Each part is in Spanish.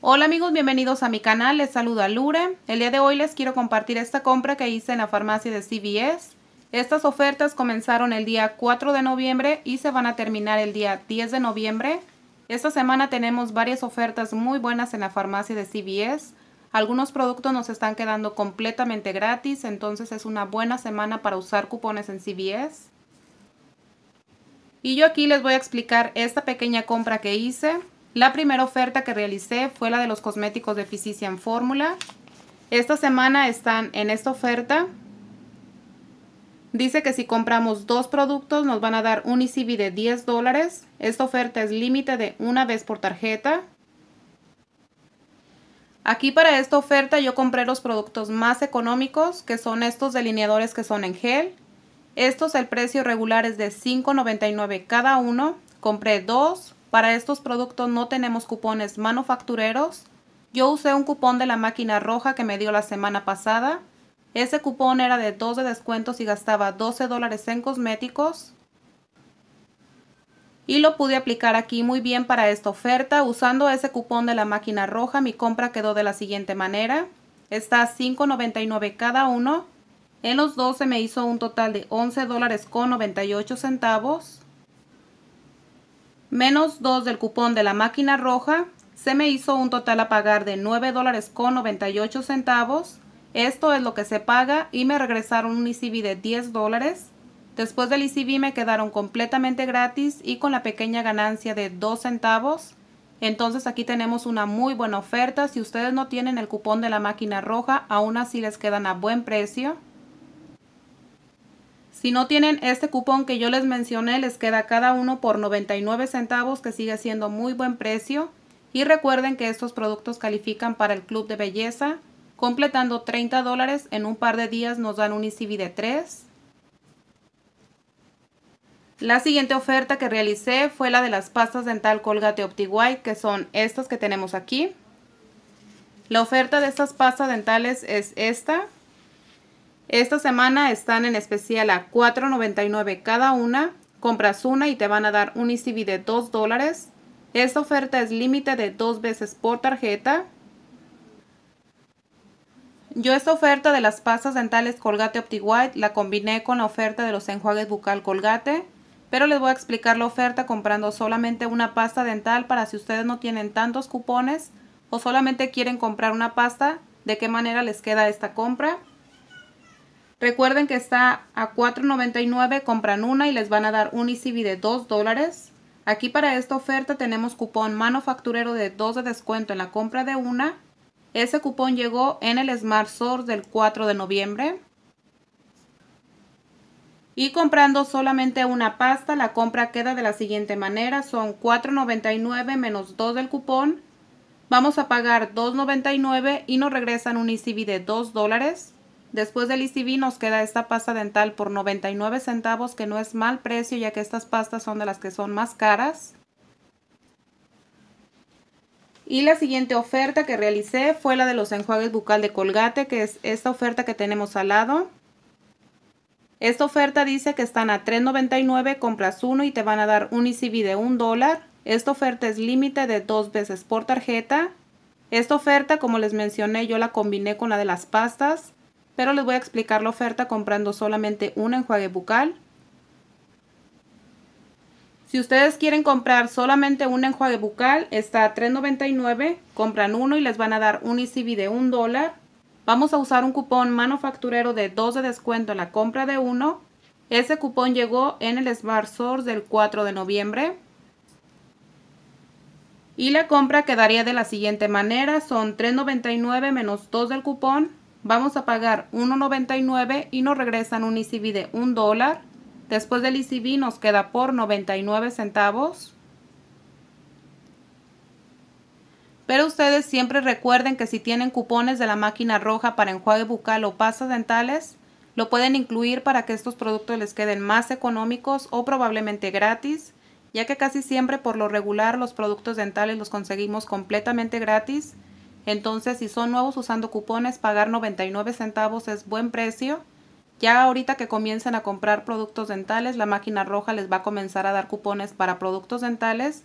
Hola amigos, bienvenidos a mi canal, les saluda Lure. El día de hoy les quiero compartir esta compra que hice en la farmacia de CVS. Estas ofertas comenzaron el día 4 de noviembre y se van a terminar el día 10 de noviembre. Esta semana tenemos varias ofertas muy buenas en la farmacia de CVS. Algunos productos nos están quedando completamente gratis, entonces es una buena semana para usar cupones en CVS. Y yo aquí les voy a explicar esta pequeña compra que hice. La primera oferta que realicé fue la de los cosméticos de en Fórmula. Esta semana están en esta oferta. Dice que si compramos dos productos nos van a dar un ECB de 10 dólares. Esta oferta es límite de una vez por tarjeta. Aquí para esta oferta yo compré los productos más económicos que son estos delineadores que son en gel. Estos el precio regular es de $5.99 cada uno. Compré dos, para estos productos no tenemos cupones manufactureros. Yo usé un cupón de la máquina roja que me dio la semana pasada. Ese cupón era de 12 descuentos y gastaba 12 dólares en cosméticos. Y lo pude aplicar aquí muy bien para esta oferta. Usando ese cupón de la máquina roja mi compra quedó de la siguiente manera. Está a $5.99 cada uno. En los 12 me hizo un total de $11.98 dólares con 98 centavos menos 2 del cupón de la máquina roja, se me hizo un total a pagar de 9 dólares con 98 centavos. Esto es lo que se paga y me regresaron un ICB de 10 dólares. Después del ICB me quedaron completamente gratis y con la pequeña ganancia de 2 centavos. Entonces aquí tenemos una muy buena oferta. Si ustedes no tienen el cupón de la máquina roja, aún así les quedan a buen precio. Si no tienen este cupón que yo les mencioné, les queda cada uno por 99 centavos, que sigue siendo muy buen precio. Y recuerden que estos productos califican para el Club de Belleza. Completando 30 dólares en un par de días nos dan un ICB de 3. La siguiente oferta que realicé fue la de las pastas dental Colgate OptiWhite, que son estas que tenemos aquí. La oferta de estas pastas dentales es esta. Esta semana están en especial a $4.99 cada una. Compras una y te van a dar un ECB de 2 dólares. Esta oferta es límite de dos veces por tarjeta. Yo esta oferta de las pastas dentales Colgate OptiWhite la combiné con la oferta de los enjuagues bucal Colgate, pero les voy a explicar la oferta comprando solamente una pasta dental para si ustedes no tienen tantos cupones o solamente quieren comprar una pasta, de qué manera les queda esta compra. Recuerden que está a $4.99, compran una y les van a dar un ECB de 2 dólares. Aquí para esta oferta tenemos cupón manufacturero de 2 de descuento en la compra de una. Ese cupón llegó en el Smart Source del 4 de noviembre. Y comprando solamente una pasta, la compra queda de la siguiente manera. Son $4.99 menos 2 del cupón. Vamos a pagar $2.99 y nos regresan un ECB de 2 dólares. Después del ICB nos queda esta pasta dental por 99 centavos, que no es mal precio ya que estas pastas son de las que son más caras. Y la siguiente oferta que realicé fue la de los enjuagues bucal de Colgate, que es esta oferta que tenemos al lado. Esta oferta dice que están a $3.99, compras uno y te van a dar un ICB de un dólar. Esta oferta es límite de dos veces por tarjeta. Esta oferta, como les mencioné, yo la combiné con la de las pastas pero les voy a explicar la oferta comprando solamente un enjuague bucal. Si ustedes quieren comprar solamente un enjuague bucal, está a $3.99, compran uno y les van a dar un ECB de un dólar. Vamos a usar un cupón manufacturero de 2 de descuento en la compra de uno. Ese cupón llegó en el Smart Source del 4 de noviembre. Y la compra quedaría de la siguiente manera, son $3.99 menos 2 del cupón, vamos a pagar 1.99 y nos regresan un ICB de 1 dólar. Después del ICB nos queda por 99 centavos. Pero ustedes siempre recuerden que si tienen cupones de la máquina roja para enjuague bucal o pastas dentales, lo pueden incluir para que estos productos les queden más económicos o probablemente gratis, ya que casi siempre por lo regular los productos dentales los conseguimos completamente gratis entonces, si son nuevos usando cupones, pagar 99 centavos es buen precio. Ya ahorita que comiencen a comprar productos dentales, la máquina roja les va a comenzar a dar cupones para productos dentales.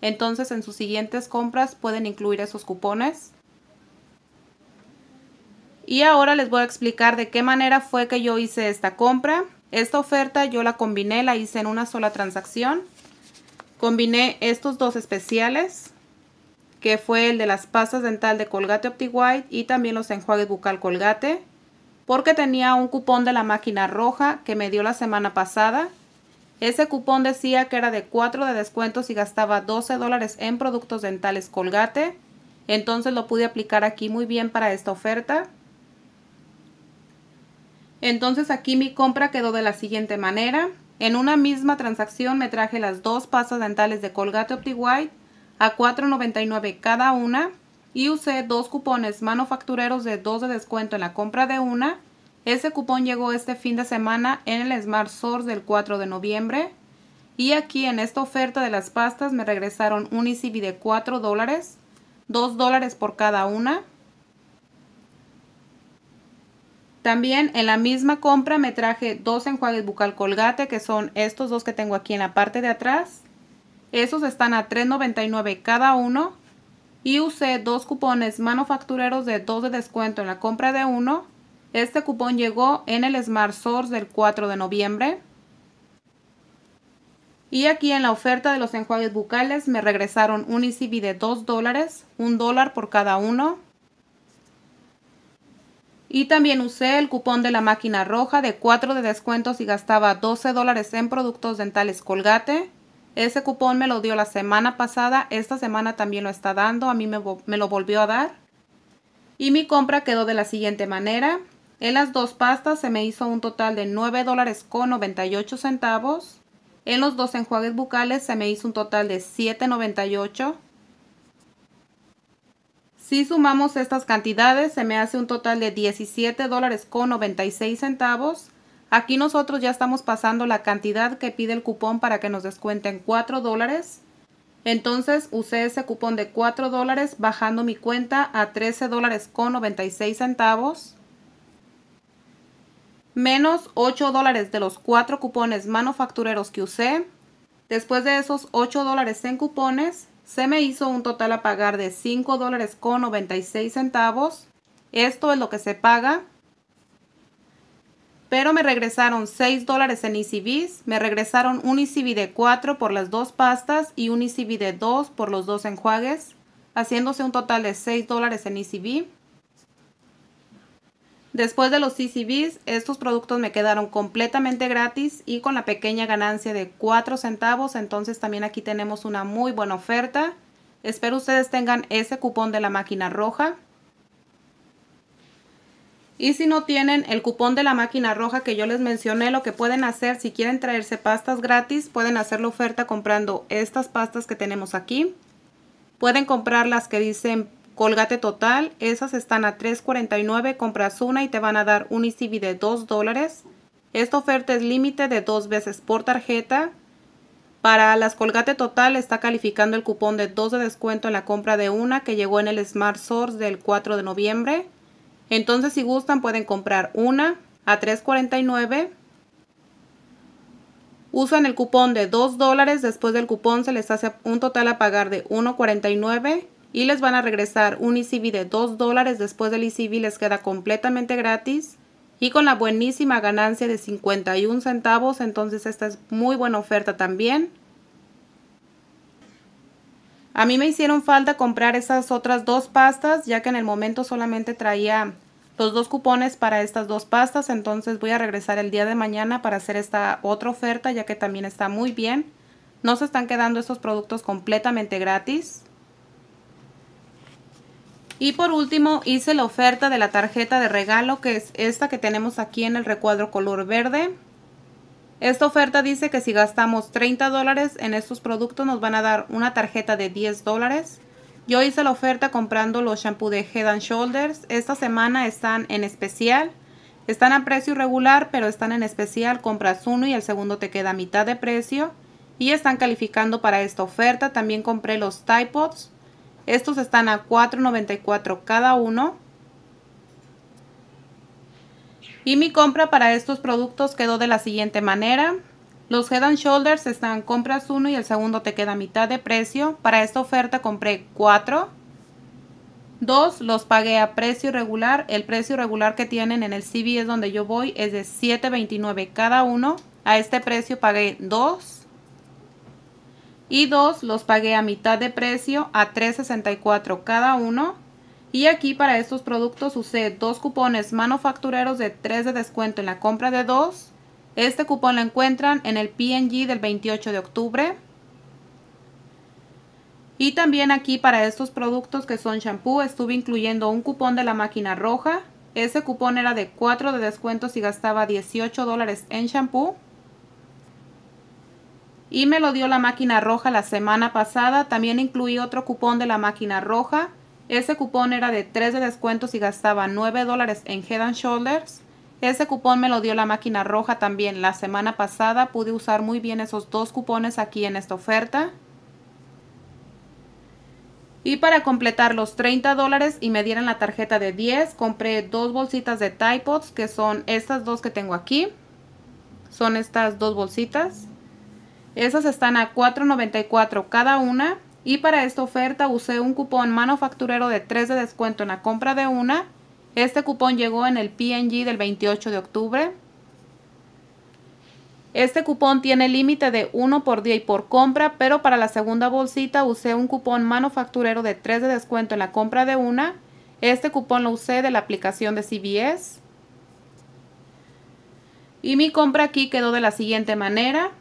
Entonces, en sus siguientes compras pueden incluir esos cupones. Y ahora les voy a explicar de qué manera fue que yo hice esta compra. Esta oferta yo la combiné, la hice en una sola transacción. Combiné estos dos especiales que fue el de las pasas dental de Colgate OptiWhite y también los enjuagues bucal Colgate, porque tenía un cupón de la máquina roja que me dio la semana pasada. Ese cupón decía que era de 4 de descuento si gastaba 12 dólares en productos dentales Colgate, entonces lo pude aplicar aquí muy bien para esta oferta. Entonces aquí mi compra quedó de la siguiente manera. En una misma transacción me traje las dos pasas dentales de Colgate OptiWhite a $4.99 cada una y usé dos cupones manufactureros de 2 de descuento en la compra de una. Ese cupón llegó este fin de semana en el Smart Source del 4 de noviembre. Y aquí en esta oferta de las pastas me regresaron un ECB de 4 dólares, 2 dólares por cada una. También en la misma compra me traje dos enjuagues bucal colgate que son estos dos que tengo aquí en la parte de atrás. Esos están a $3.99 cada uno. Y usé dos cupones manufactureros de 2 de descuento en la compra de uno. Este cupón llegó en el Smart Source del 4 de noviembre. Y aquí en la oferta de los enjuagues bucales me regresaron un ECB de 2 dólares, un dólar por cada uno. Y también usé el cupón de la máquina roja de 4 de descuento y gastaba 12 dólares en productos dentales colgate. Ese cupón me lo dio la semana pasada, esta semana también lo está dando, a mí me, lo volvió a dar. Y mi compra quedó de la siguiente manera. En las dos pastas se me hizo un total de 9 dólares con 98 centavos. En los dos enjuagues bucales se me hizo un total de 7.98. Si sumamos estas cantidades se me hace un total de 17 dólares con 96 centavos. Aquí nosotros ya estamos pasando la cantidad que pide el cupón para que nos descuenten 4 dólares. Entonces usé ese cupón de 4 dólares bajando mi cuenta a 13 dólares con 96 centavos. Menos 8 dólares de los 4 cupones manufactureros que usé. Después de esos 8 dólares en cupones, se me hizo un total a pagar de 5 dólares con 96 centavos. Esto es lo que se paga pero me regresaron 6 dólares en ECBs, me regresaron un ECB de 4 por las dos pastas y un ECB de 2 por los dos enjuagues, haciéndose un total de 6 dólares en ECB. Después de los ECBs, estos productos me quedaron completamente gratis y con la pequeña ganancia de 4 centavos, entonces también aquí tenemos una muy buena oferta. Espero ustedes tengan ese cupón de la máquina roja. Y si no tienen el cupón de la máquina roja que yo les mencioné, lo que pueden hacer, si quieren traerse pastas gratis, pueden hacer la oferta comprando estas pastas que tenemos aquí. Pueden comprar las que dicen Colgate Total, esas están a $3.49, compras una y te van a dar un ECB de $2 dólares. Esta oferta es límite de dos veces por tarjeta. Para las Colgate Total está calificando el cupón de 2 de descuento en la compra de una que llegó en el Smart Source del 4 de noviembre. Entonces, si gustan, pueden comprar una a $3.49. Usan el cupón de 2 dólares. Después del cupón se les hace un total a pagar de $1.49 y les van a regresar un ECB de 2 dólares. Después del ECB les queda completamente gratis y con la buenísima ganancia de 51 centavos. Entonces esta es muy buena oferta también. A mí me hicieron falta comprar esas otras dos pastas, ya que en el momento solamente traía los dos cupones para estas dos pastas, entonces voy a regresar el día de mañana para hacer esta otra oferta, ya que también está muy bien. No se están quedando estos productos completamente gratis. Y por último hice la oferta de la tarjeta de regalo, que es esta que tenemos aquí en el recuadro color verde. Esta oferta dice que si gastamos 30 dólares en estos productos nos van a dar una tarjeta de 10 dólares. Yo hice la oferta comprando los shampoos de Head and Shoulders. Esta semana están en especial. Están a precio regular, pero están en especial. Compras uno y el segundo te queda a mitad de precio. Y están calificando para esta oferta. También compré los Tide Pods. Estos están a $4.94 cada uno. Y mi compra para estos productos quedó de la siguiente manera. Los Head Shoulders están compras uno y el segundo te queda a mitad de precio. Para esta oferta compré 4. Dos Los pagué a precio regular. El precio regular que tienen en el es donde yo voy es de $7.29 cada uno. A este precio pagué 2. Y dos Los pagué a mitad de precio a $3.64 cada uno. Y aquí para estos productos usé dos cupones manufactureros de 3 de descuento en la compra de 2. Este cupón lo encuentran en el PNG del 28 de octubre. Y también aquí para estos productos que son shampoo estuve incluyendo un cupón de la máquina roja. Ese cupón era de 4 de descuento si gastaba 18 dólares en shampoo. Y me lo dio la máquina roja la semana pasada. También incluí otro cupón de la máquina roja ese cupón era de 3 de descuento y gastaba 9 dólares en Head and Shoulders. Ese cupón me lo dio la máquina roja también la semana pasada. Pude usar muy bien esos dos cupones aquí en esta oferta. Y para completar los 30 dólares y me dieran la tarjeta de 10, compré dos bolsitas de Tide Pods, que son estas dos que tengo aquí. Son estas dos bolsitas. Esas están a $4.94 cada una. Y para esta oferta usé un cupón manufacturero de 3 de descuento en la compra de una. Este cupón llegó en el PNG del 28 de octubre. Este cupón tiene límite de 1 por día y por compra, pero para la segunda bolsita usé un cupón manufacturero de 3 de descuento en la compra de una. Este cupón lo usé de la aplicación de CBS. Y mi compra aquí quedó de la siguiente manera.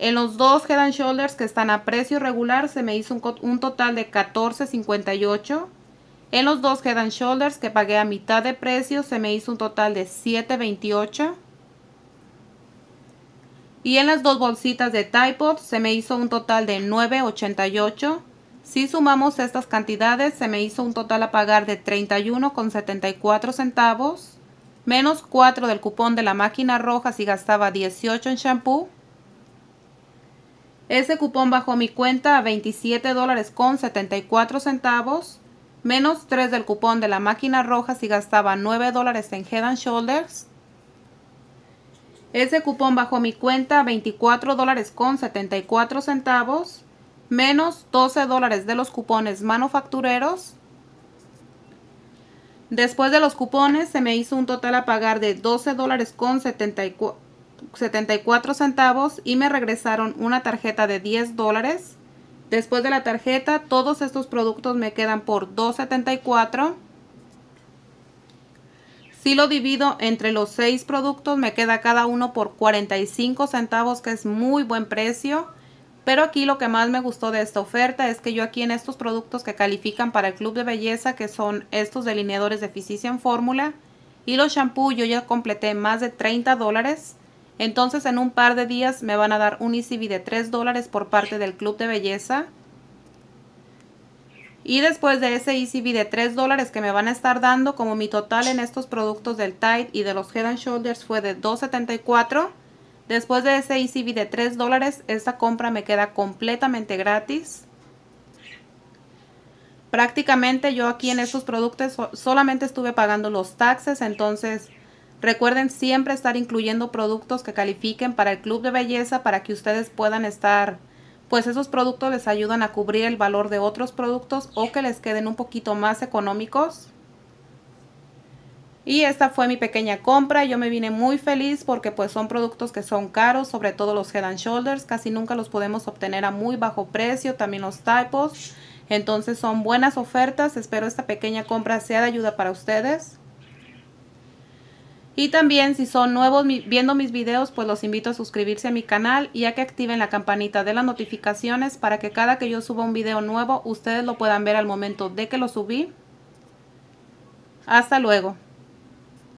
En los dos Head and Shoulders que están a precio regular se me hizo un, total de $14.58. En los dos Head and Shoulders que pagué a mitad de precio se me hizo un total de $7.28. Y en las dos bolsitas de Tide se me hizo un total de $9.88. Si sumamos estas cantidades se me hizo un total a pagar de 31.74 centavos. Menos 4 del cupón de la máquina roja si gastaba 18 en shampoo ese cupón bajó mi cuenta a 27 dólares con 74 centavos, menos 3 del cupón de la máquina roja si gastaba 9 dólares en Head and Shoulders. Ese cupón bajó mi cuenta a 24 dólares con 74 centavos, menos 12 dólares de los cupones manufactureros. Después de los cupones se me hizo un total a pagar de 12 dólares con 74 74 centavos y me regresaron una tarjeta de 10 dólares. Después de la tarjeta, todos estos productos me quedan por 2.74. Si lo divido entre los 6 productos, me queda cada uno por 45 centavos, que es muy buen precio. Pero aquí lo que más me gustó de esta oferta es que yo aquí en estos productos que califican para el club de belleza, que son estos delineadores de en fórmula y los shampoos yo ya completé más de 30 dólares. Entonces en un par de días me van a dar un ECB de 3 dólares por parte del club de belleza. Y después de ese ECB de 3 dólares que me van a estar dando, como mi total en estos productos del Tide y de los Head and Shoulders fue de 2.74. Después de ese ECB de 3 dólares, esta compra me queda completamente gratis. Prácticamente yo aquí en estos productos solamente estuve pagando los taxes, entonces Recuerden siempre estar incluyendo productos que califiquen para el club de belleza para que ustedes puedan estar, pues esos productos les ayudan a cubrir el valor de otros productos o que les queden un poquito más económicos. Y esta fue mi pequeña compra, yo me vine muy feliz porque pues son productos que son caros, sobre todo los Head and Shoulders, casi nunca los podemos obtener a muy bajo precio, también los typos. Entonces son buenas ofertas, espero esta pequeña compra sea de ayuda para ustedes. Y también si son nuevos viendo mis videos, pues los invito a suscribirse a mi canal y a que activen la campanita de las notificaciones para que cada que yo suba un video nuevo, ustedes lo puedan ver al momento de que lo subí. Hasta luego.